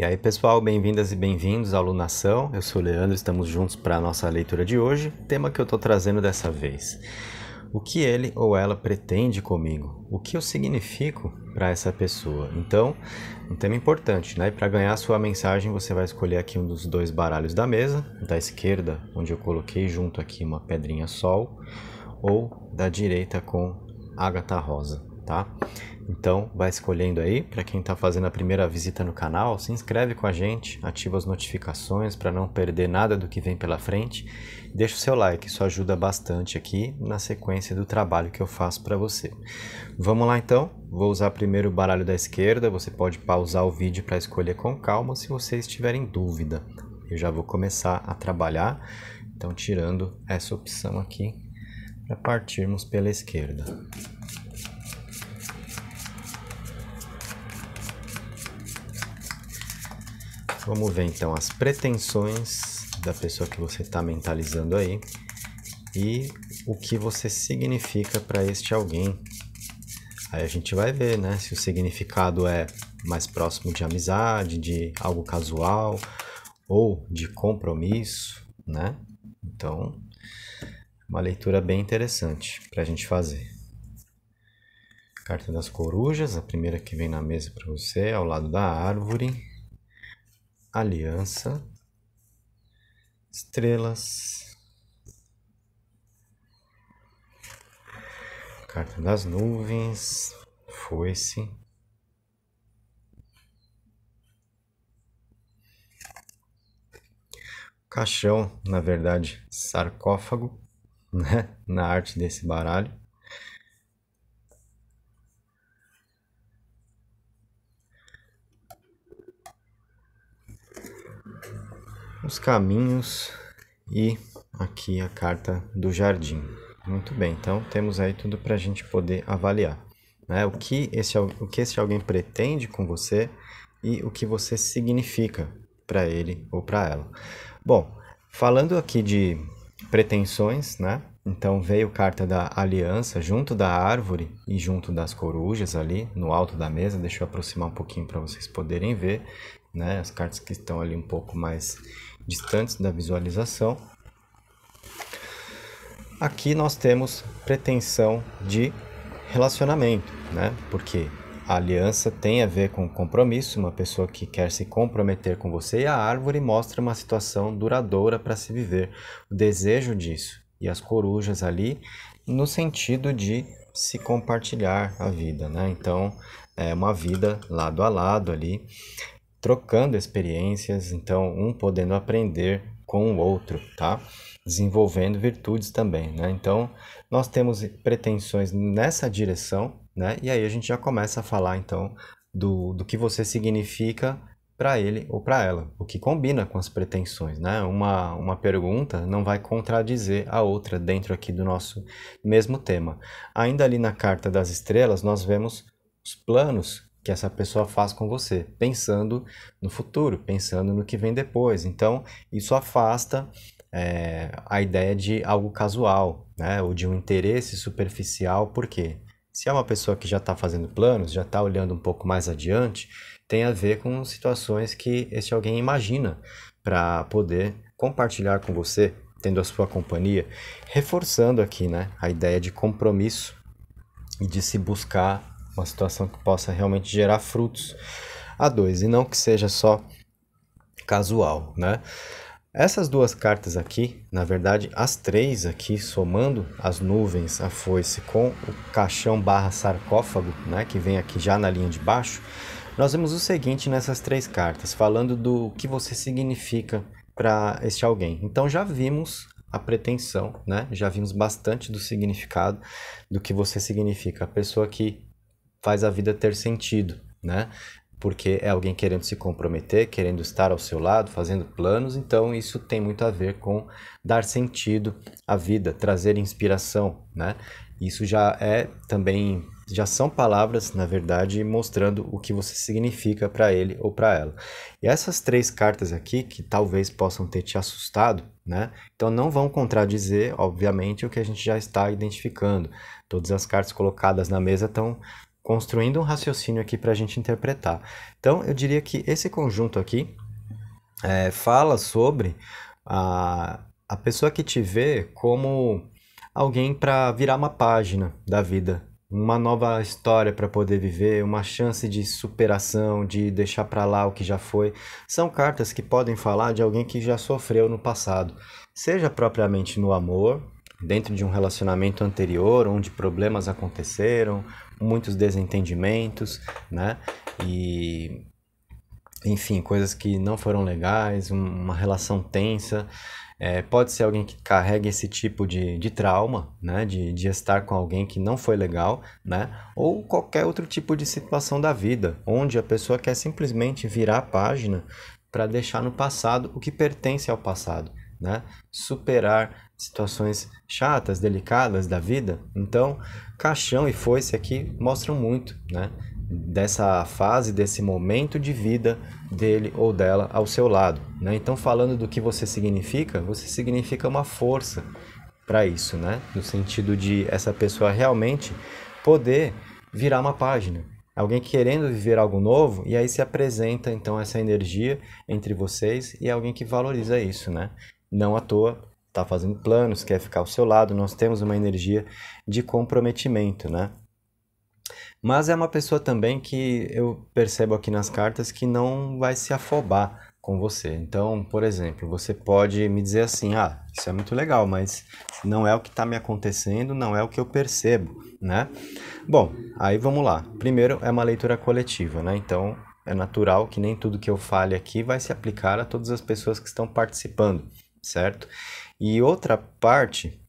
E aí, pessoal, bem-vindas e bem-vindos à Lunação. Eu sou o Leandro, estamos juntos para a nossa leitura de hoje. Tema que eu estou trazendo dessa vez. O que ele ou ela pretende comigo? O que eu significo para essa pessoa? Então, um tema importante, né? E para ganhar a sua mensagem, você vai escolher aqui um dos dois baralhos da mesa, da esquerda, onde eu coloquei junto aqui uma pedrinha sol, ou da direita com ágata rosa, tá? Então, vai escolhendo aí. Para quem está fazendo a primeira visita no canal, se inscreve com a gente, ativa as notificações para não perder nada do que vem pela frente. Deixa o seu like, isso ajuda bastante aqui na sequência do trabalho que eu faço para você. Vamos lá então? Vou usar primeiro o baralho da esquerda. Você pode pausar o vídeo para escolher com calma se você estiver em dúvida. Eu já vou começar a trabalhar, então tirando essa opção aqui para partirmos pela esquerda. Vamos ver então as pretensões da pessoa que você está mentalizando aí e o que você significa para este alguém. Aí a gente vai ver, né, se o significado é mais próximo de amizade, de algo casual ou de compromisso, né? Então, uma leitura bem interessante para a gente fazer. Carta das Corujas, a primeira que vem na mesa para você, ao lado da árvore aliança, estrelas, carta das nuvens, foice. Caixão, na verdade, sarcófago, né? na arte desse baralho. os caminhos e aqui a carta do jardim. Muito bem, então temos aí tudo para a gente poder avaliar. Né? O, que esse, o que esse alguém pretende com você e o que você significa para ele ou para ela. Bom, falando aqui de pretensões, né? Então veio carta da aliança junto da árvore e junto das corujas ali no alto da mesa. Deixa eu aproximar um pouquinho para vocês poderem ver, né? As cartas que estão ali um pouco mais distantes da visualização. Aqui nós temos pretensão de relacionamento, né? Porque a aliança tem a ver com compromisso, uma pessoa que quer se comprometer com você, e a árvore mostra uma situação duradoura para se viver, o desejo disso. E as corujas ali, no sentido de se compartilhar a vida, né? Então, é uma vida lado a lado ali trocando experiências, então um podendo aprender com o outro, tá? Desenvolvendo virtudes também, né? Então, nós temos pretensões nessa direção, né? E aí a gente já começa a falar, então, do, do que você significa para ele ou para ela, o que combina com as pretensões, né? Uma, uma pergunta não vai contradizer a outra dentro aqui do nosso mesmo tema. Ainda ali na carta das estrelas, nós vemos os planos que essa pessoa faz com você, pensando no futuro, pensando no que vem depois. Então, isso afasta é, a ideia de algo casual, né? ou de um interesse superficial, porque se é uma pessoa que já está fazendo planos, já está olhando um pouco mais adiante, tem a ver com situações que esse alguém imagina para poder compartilhar com você, tendo a sua companhia, reforçando aqui né, a ideia de compromisso e de se buscar uma situação que possa realmente gerar frutos a dois, e não que seja só casual, né? Essas duas cartas aqui, na verdade, as três aqui, somando as nuvens, a foice com o caixão barra sarcófago, né, que vem aqui já na linha de baixo, nós vemos o seguinte nessas três cartas, falando do que você significa para este alguém. Então já vimos a pretensão, né? Já vimos bastante do significado do que você significa, a pessoa que faz a vida ter sentido, né? Porque é alguém querendo se comprometer, querendo estar ao seu lado, fazendo planos, então isso tem muito a ver com dar sentido à vida, trazer inspiração, né? Isso já é também já são palavras, na verdade, mostrando o que você significa para ele ou para ela. E essas três cartas aqui, que talvez possam ter te assustado, né? Então não vão contradizer, obviamente, o que a gente já está identificando. Todas as cartas colocadas na mesa estão construindo um raciocínio aqui para a gente interpretar. Então, eu diria que esse conjunto aqui é, fala sobre a, a pessoa que te vê como alguém para virar uma página da vida, uma nova história para poder viver, uma chance de superação, de deixar para lá o que já foi. São cartas que podem falar de alguém que já sofreu no passado, seja propriamente no amor, dentro de um relacionamento anterior onde problemas aconteceram, muitos desentendimentos, né? E enfim, coisas que não foram legais, uma relação tensa. É, pode ser alguém que carrega esse tipo de, de trauma, né? De, de estar com alguém que não foi legal, né? Ou qualquer outro tipo de situação da vida, onde a pessoa quer simplesmente virar a página para deixar no passado o que pertence ao passado, né? Superar situações chatas, delicadas da vida. Então, caixão e foice aqui mostram muito, né? Dessa fase, desse momento de vida dele ou dela ao seu lado. Né? Então, falando do que você significa, você significa uma força para isso, né? No sentido de essa pessoa realmente poder virar uma página, alguém querendo viver algo novo e aí se apresenta então essa energia entre vocês e alguém que valoriza isso, né? Não à toa está fazendo planos, quer ficar ao seu lado, nós temos uma energia de comprometimento, né? Mas é uma pessoa também que eu percebo aqui nas cartas que não vai se afobar com você. Então, por exemplo, você pode me dizer assim: ah, isso é muito legal, mas não é o que está me acontecendo, não é o que eu percebo, né? Bom, aí vamos lá. Primeiro é uma leitura coletiva, né? Então é natural que nem tudo que eu fale aqui vai se aplicar a todas as pessoas que estão participando, certo? E outra parte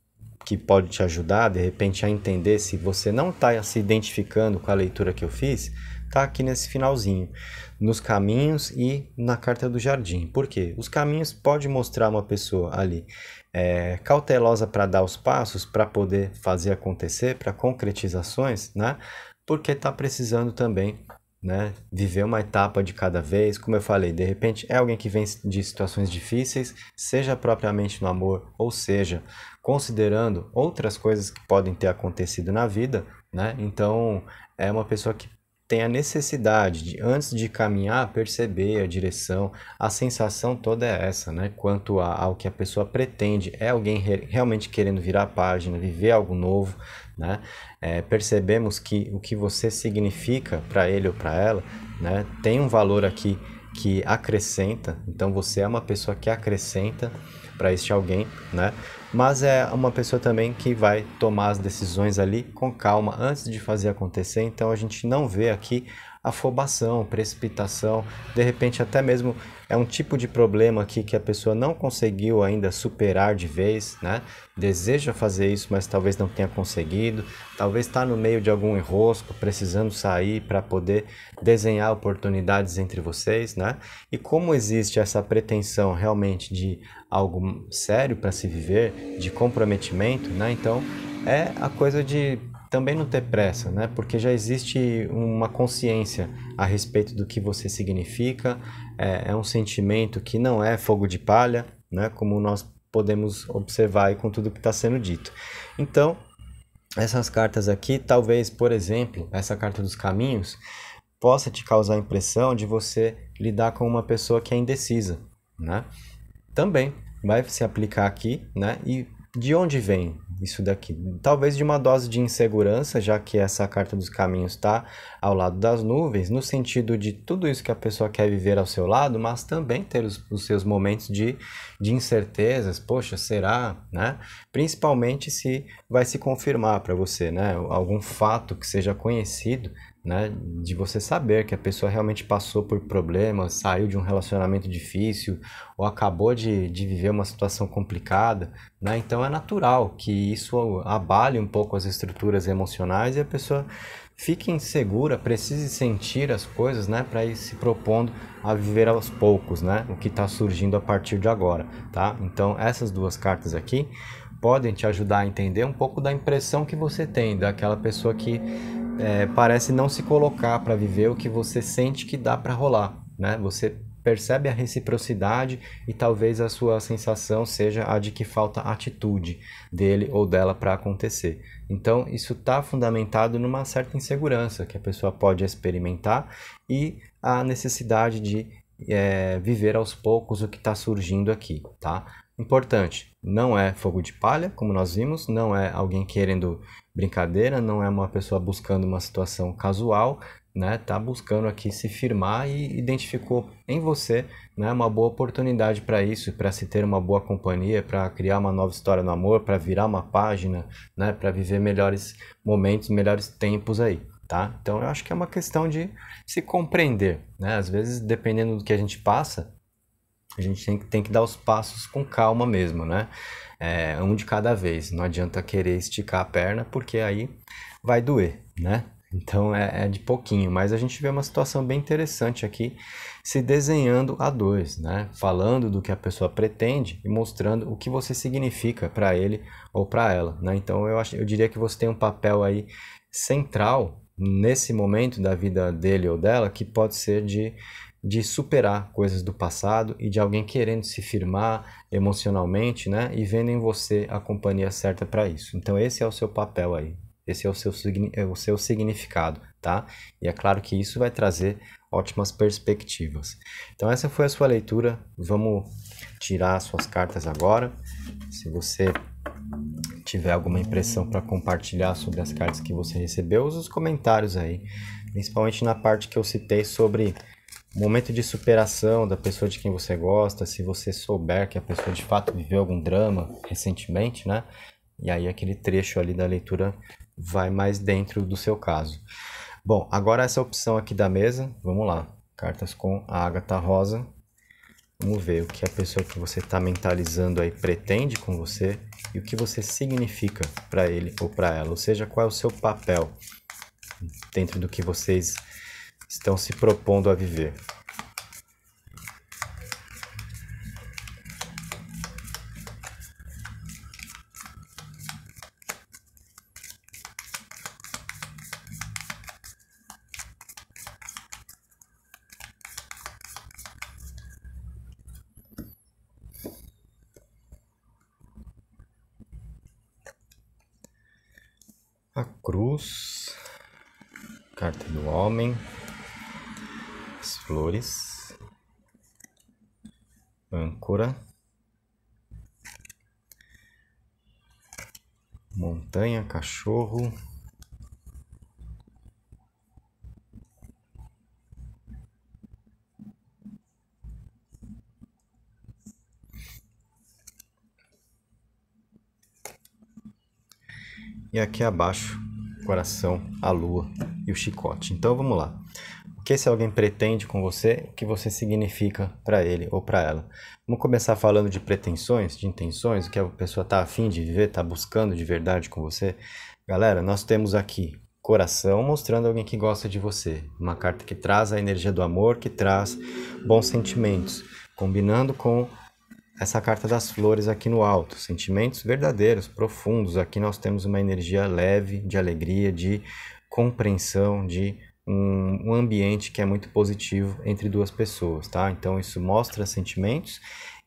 que pode te ajudar, de repente, a entender se você não está se identificando com a leitura que eu fiz, está aqui nesse finalzinho, nos caminhos e na carta do jardim. Por quê? Os caminhos pode mostrar uma pessoa ali é, cautelosa para dar os passos, para poder fazer acontecer, para concretizações, né? Porque está precisando também né? Viver uma etapa de cada vez, como eu falei, de repente é alguém que vem de situações difíceis, seja propriamente no amor, ou seja, considerando outras coisas que podem ter acontecido na vida, né? Então, é uma pessoa que tem a necessidade de, antes de caminhar, perceber a direção. A sensação toda é essa, né? Quanto ao que a pessoa pretende. É alguém re realmente querendo virar a página, viver algo novo, né? É, percebemos que o que você significa para ele ou para ela né, tem um valor aqui que acrescenta, então você é uma pessoa que acrescenta para este alguém, né? Mas é uma pessoa também que vai tomar as decisões ali com calma antes de fazer acontecer, então a gente não vê aqui afobação, precipitação, de repente até mesmo é um tipo de problema aqui que a pessoa não conseguiu ainda superar de vez, né? Deseja fazer isso, mas talvez não tenha conseguido, talvez está no meio de algum enrosco, precisando sair para poder desenhar oportunidades entre vocês, né? E como existe essa pretensão realmente de algo sério para se viver, de comprometimento, né? Então é a coisa de também não ter pressa, né? Porque já existe uma consciência a respeito do que você significa, é, é um sentimento que não é fogo de palha, né? Como nós podemos observar aí com tudo que está sendo dito. Então, essas cartas aqui, talvez, por exemplo, essa carta dos caminhos, possa te causar a impressão de você lidar com uma pessoa que é indecisa, né? Também vai se aplicar aqui, né? E de onde vem isso daqui. Talvez de uma dose de insegurança, já que essa carta dos caminhos está ao lado das nuvens, no sentido de tudo isso que a pessoa quer viver ao seu lado, mas também ter os, os seus momentos de, de incertezas. Poxa, será? Né? Principalmente se vai se confirmar para você, né? Algum fato que seja conhecido né? De você saber que a pessoa realmente passou por problemas, saiu de um relacionamento difícil ou acabou de, de viver uma situação complicada, né? Então é natural que isso abale um pouco as estruturas emocionais e a pessoa fique insegura, precise sentir as coisas, né? Para ir se propondo a viver aos poucos, né? O que está surgindo a partir de agora, tá? Então essas duas cartas aqui podem te ajudar a entender um pouco da impressão que você tem daquela pessoa que é, parece não se colocar para viver o que você sente que dá para rolar, né? Você percebe a reciprocidade e talvez a sua sensação seja a de que falta atitude dele ou dela para acontecer. Então, isso está fundamentado numa certa insegurança que a pessoa pode experimentar e a necessidade de é, viver aos poucos o que está surgindo aqui, tá? Importante, não é fogo de palha, como nós vimos, não é alguém querendo brincadeira, não é uma pessoa buscando uma situação casual, né? Tá buscando aqui se firmar e identificou em você, né, uma boa oportunidade para isso, para se ter uma boa companhia, para criar uma nova história no amor, para virar uma página, né, para viver melhores momentos, melhores tempos aí. Tá? Então eu acho que é uma questão de se compreender, né? Às vezes, dependendo do que a gente passa, a gente tem, tem que dar os passos com calma mesmo, né? É, um de cada vez. Não adianta querer esticar a perna, porque aí vai doer, né? Então é, é, de pouquinho, mas a gente vê uma situação bem interessante aqui se desenhando a dois, né? Falando do que a pessoa pretende e mostrando o que você significa para ele ou para ela, né? Então eu acho, eu diria que você tem um papel aí central nesse momento da vida dele ou dela que pode ser de de superar coisas do passado e de alguém querendo se firmar emocionalmente, né? E vendo em você a companhia certa para isso. Então esse é o seu papel aí. Esse é o seu, é o seu significado, tá? E é claro que isso vai trazer ótimas perspectivas. Então essa foi a sua leitura. Vamos tirar suas cartas agora. Se você tiver alguma impressão para compartilhar sobre as cartas que você recebeu, usa os comentários aí, principalmente na parte que eu citei sobre momento de superação da pessoa de quem você gosta, se você souber que a pessoa de fato viveu algum drama recentemente, né? E aí aquele trecho ali da leitura vai mais dentro do seu caso. Bom, agora essa opção aqui da mesa, vamos lá. Cartas com a Agatha Rosa. Vamos ver o que a pessoa que você está mentalizando aí pretende com você e o que você significa para ele ou para ela, ou seja, qual é o seu papel dentro do que vocês estão se propondo a viver. âncora, montanha, cachorro, e aqui abaixo, coração, a lua e o chicote. Então vamos lá que esse alguém pretende com você, o que você significa para ele ou para ela. Vamos começar falando de pretensões, de intenções, o que a pessoa está afim de viver, está buscando de verdade com você. Galera, nós temos aqui coração mostrando alguém que gosta de você, uma carta que traz a energia do amor, que traz bons sentimentos, combinando com essa carta das flores aqui no alto, sentimentos verdadeiros, profundos. Aqui nós temos uma energia leve de alegria, de compreensão, de um, um ambiente que é muito positivo entre duas pessoas, tá? Então isso mostra sentimentos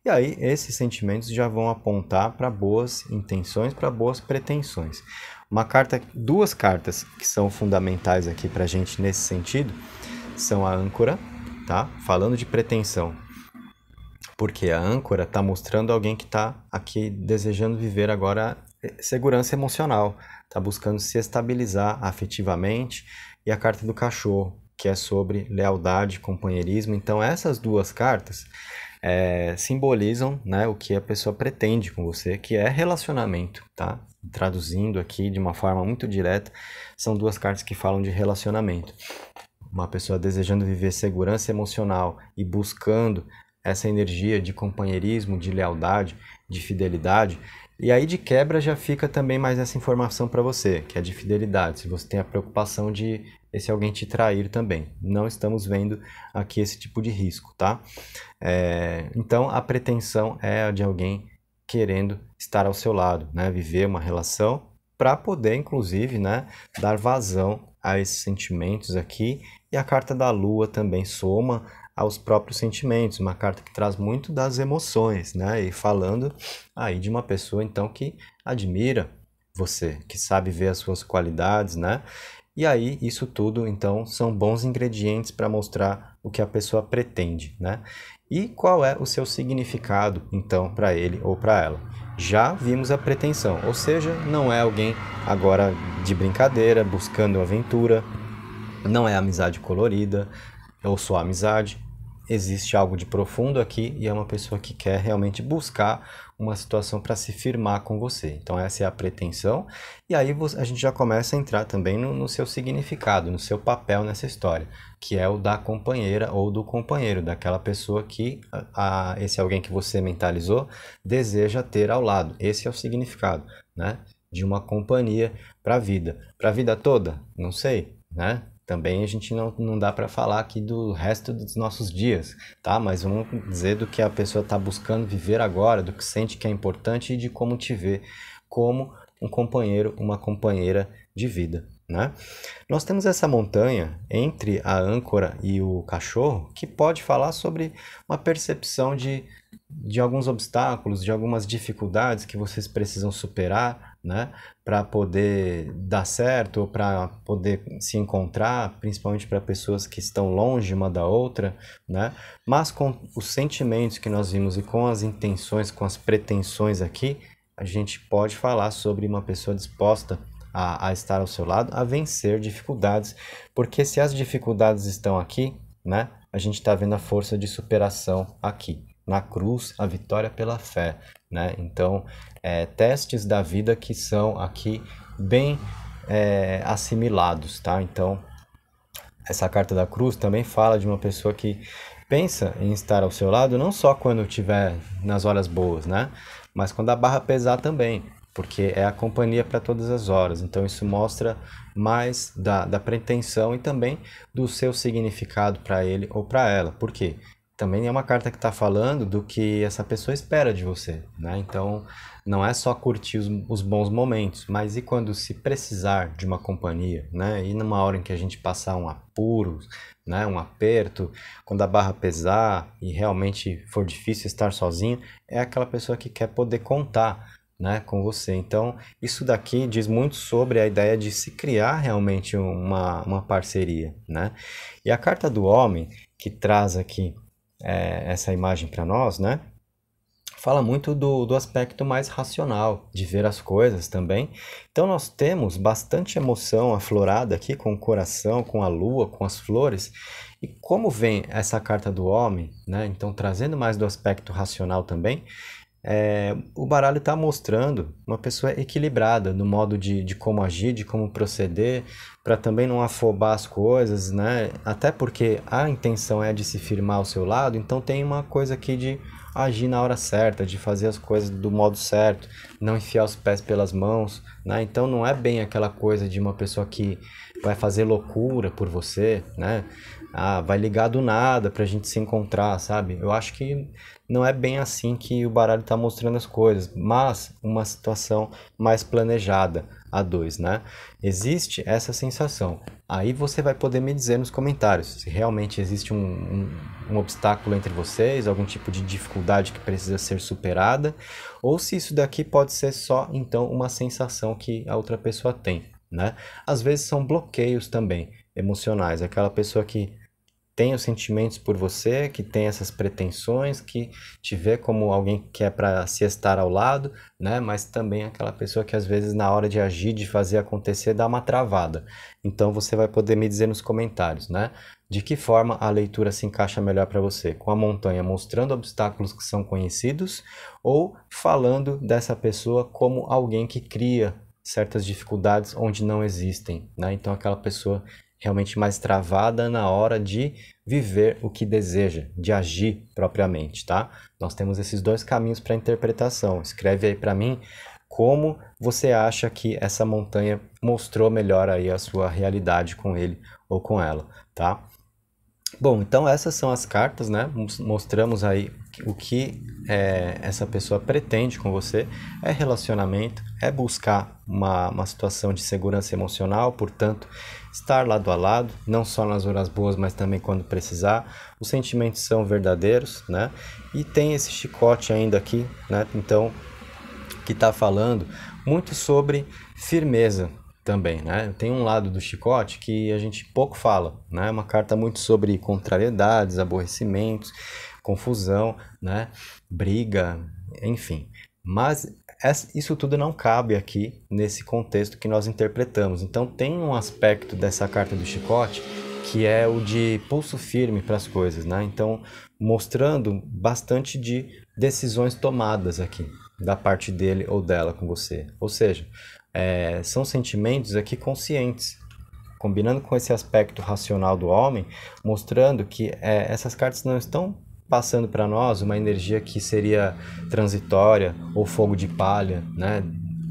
e aí esses sentimentos já vão apontar para boas intenções, para boas pretensões. Uma carta, duas cartas que são fundamentais aqui para a gente nesse sentido são a âncora, tá? Falando de pretensão, porque a âncora está mostrando alguém que está aqui desejando viver agora eh, segurança emocional, está buscando se estabilizar afetivamente, e a carta do cachorro, que é sobre lealdade companheirismo. Então, essas duas cartas é, simbolizam né, o que a pessoa pretende com você, que é relacionamento, tá? Traduzindo aqui de uma forma muito direta, são duas cartas que falam de relacionamento. Uma pessoa desejando viver segurança emocional e buscando essa energia de companheirismo, de lealdade, de fidelidade, e aí de quebra já fica também mais essa informação para você, que é de fidelidade, se você tem a preocupação de esse alguém te trair também. Não estamos vendo aqui esse tipo de risco, tá? É, então a pretensão é a de alguém querendo estar ao seu lado, né? Viver uma relação para poder, inclusive, né, dar vazão a esses sentimentos aqui. E a carta da Lua também soma aos próprios sentimentos, uma carta que traz muito das emoções, né? E falando aí de uma pessoa então que admira você, que sabe ver as suas qualidades, né? E aí isso tudo então são bons ingredientes para mostrar o que a pessoa pretende, né? E qual é o seu significado então para ele ou para ela? Já vimos a pretensão, ou seja, não é alguém agora de brincadeira, buscando aventura, não é amizade colorida, ou sua amizade, existe algo de profundo aqui e é uma pessoa que quer realmente buscar uma situação para se firmar com você. Então, essa é a pretensão. E aí a gente já começa a entrar também no, no, seu significado, no seu papel nessa história, que é o da companheira ou do companheiro, daquela pessoa que a, esse alguém que você mentalizou deseja ter ao lado. Esse é o significado né? de uma companhia para a vida. Para a vida toda? Não sei. Né? Também a gente não, não dá para falar aqui do resto dos nossos dias, tá? Mas vamos dizer do que a pessoa está buscando viver agora, do que sente que é importante e de como te ver como um companheiro, uma companheira de vida. Né? Nós temos essa montanha entre a âncora e o cachorro que pode falar sobre uma percepção de, de alguns obstáculos, de algumas dificuldades que vocês precisam superar, né? Para poder dar certo, para poder se encontrar, principalmente para pessoas que estão longe uma da outra, né? Mas com os sentimentos que nós vimos e com as intenções, com as pretensões aqui, a gente pode falar sobre uma pessoa disposta a, a estar ao seu lado, a vencer dificuldades, porque se as dificuldades estão aqui, né? A gente está vendo a força de superação aqui. Na cruz, a vitória pela fé. Né? Então, é, testes da vida que são aqui bem é, assimilados, tá? Então, essa carta da cruz também fala de uma pessoa que pensa em estar ao seu lado não só quando estiver nas horas boas, né? Mas quando a barra pesar também, porque é a companhia para todas as horas. Então, isso mostra mais da, da pretensão e também do seu significado para ele ou para ela. Por quê? também é uma carta que está falando do que essa pessoa espera de você, né? Então, não é só curtir os, os, bons momentos, mas e quando se precisar de uma companhia, né? E numa hora em que a gente passar um apuro, né? Um aperto, quando a barra pesar e realmente for difícil estar sozinho, é aquela pessoa que quer poder contar né, com você. Então, isso daqui diz muito sobre a ideia de se criar realmente uma, uma parceria. Né? E a carta do homem, que traz aqui é, essa imagem para nós, né? Fala muito do, do aspecto mais racional, de ver as coisas também. Então, nós temos bastante emoção aflorada aqui com o coração, com a lua, com as flores. E como vem essa carta do homem, né? Então, trazendo mais do aspecto racional também, é, o baralho está mostrando uma pessoa equilibrada no modo de, de como agir, de como proceder, para também não afobar as coisas, né? Até porque a intenção é de se firmar ao seu lado, então tem uma coisa aqui de agir na hora certa, de fazer as coisas do modo certo, não enfiar os pés pelas mãos, né? Então não é bem aquela coisa de uma pessoa que vai fazer loucura por você, né? Ah, vai ligar do nada pra gente se encontrar, sabe? Eu acho que não é bem assim que o baralho está mostrando as coisas, mas uma situação mais planejada a dois, né? Existe essa sensação. Aí você vai poder me dizer nos comentários se realmente existe um, um, um, obstáculo entre vocês, algum tipo de dificuldade que precisa ser superada, ou se isso daqui pode ser só então uma sensação que a outra pessoa tem, né? Às vezes são bloqueios também emocionais, aquela pessoa que tem os sentimentos por você, que tem essas pretensões, que te vê como alguém que é para se estar ao lado, né? Mas também aquela pessoa que às vezes na hora de agir, de fazer acontecer, dá uma travada. Então você vai poder me dizer nos comentários, né? De que forma a leitura se encaixa melhor para você? Com a montanha mostrando obstáculos que são conhecidos ou falando dessa pessoa como alguém que cria certas dificuldades onde não existem, né? Então aquela pessoa realmente mais travada na hora de viver o que deseja, de agir propriamente, tá? Nós temos esses dois caminhos para interpretação. Escreve aí para mim como você acha que essa montanha mostrou melhor aí a sua realidade com ele ou com ela, tá? Bom, então essas são as cartas, né? Mostramos aí o que é, essa pessoa pretende com você. É relacionamento, é buscar uma, uma situação de segurança emocional, portanto, estar lado a lado, não só nas horas boas, mas também quando precisar. Os sentimentos são verdadeiros, né? E tem esse chicote ainda aqui, né? Então, que está falando muito sobre firmeza, também, né? Tem um lado do chicote que a gente pouco fala, né? É uma carta muito sobre contrariedades, aborrecimentos, confusão, né? Briga, enfim. Mas isso tudo não cabe aqui nesse contexto que nós interpretamos. Então tem um aspecto dessa carta do chicote que é o de pulso firme para as coisas, né? Então mostrando bastante de decisões tomadas aqui da parte dele ou dela com você. Ou seja, é, são sentimentos aqui conscientes, combinando com esse aspecto racional do homem, mostrando que é, essas cartas não estão passando para nós uma energia que seria transitória ou fogo de palha, né?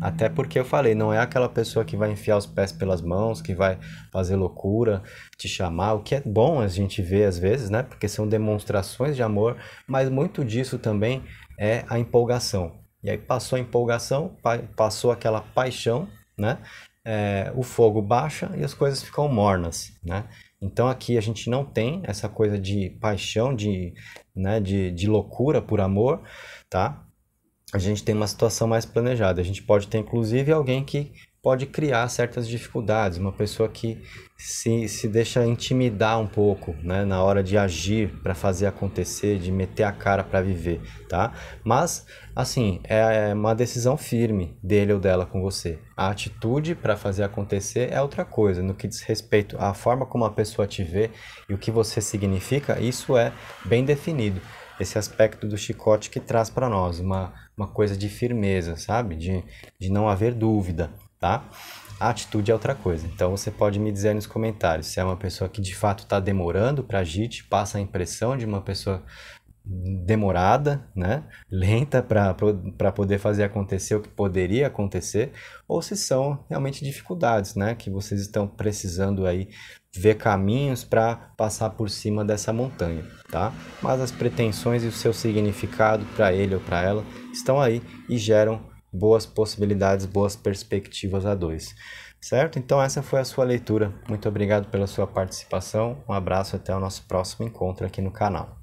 Até porque eu falei, não é aquela pessoa que vai enfiar os pés pelas mãos, que vai fazer loucura, te chamar, o que é bom a gente ver às vezes, né? Porque são demonstrações de amor, mas muito disso também é a empolgação. E aí passou a empolgação, passou aquela paixão, né? É, o fogo baixa e as coisas ficam mornas, né? Então aqui a gente não tem essa coisa de paixão, de, né, de, de loucura por amor, tá? A gente tem uma situação mais planejada. A gente pode ter inclusive alguém que pode criar certas dificuldades. Uma pessoa que se, se deixa intimidar um pouco né, na hora de agir para fazer acontecer, de meter a cara para viver, tá? Mas, assim, é, é uma decisão firme dele ou dela com você. A atitude para fazer acontecer é outra coisa. No que diz respeito à forma como a pessoa te vê e o que você significa, isso é bem definido esse aspecto do chicote que traz para nós uma, uma coisa de firmeza, sabe? De, de não haver dúvida tá? A atitude é outra coisa. Então você pode me dizer nos comentários se é uma pessoa que de fato está demorando para agir, te passa a impressão de uma pessoa demorada, né? lenta para poder fazer acontecer o que poderia acontecer, ou se são realmente dificuldades, né? que vocês estão precisando aí ver caminhos para passar por cima dessa montanha, tá? Mas as pretensões e o seu significado para ele ou para ela estão aí e geram boas possibilidades, boas perspectivas a dois. Certo? Então essa foi a sua leitura. Muito obrigado pela sua participação. Um abraço até o nosso próximo encontro aqui no canal.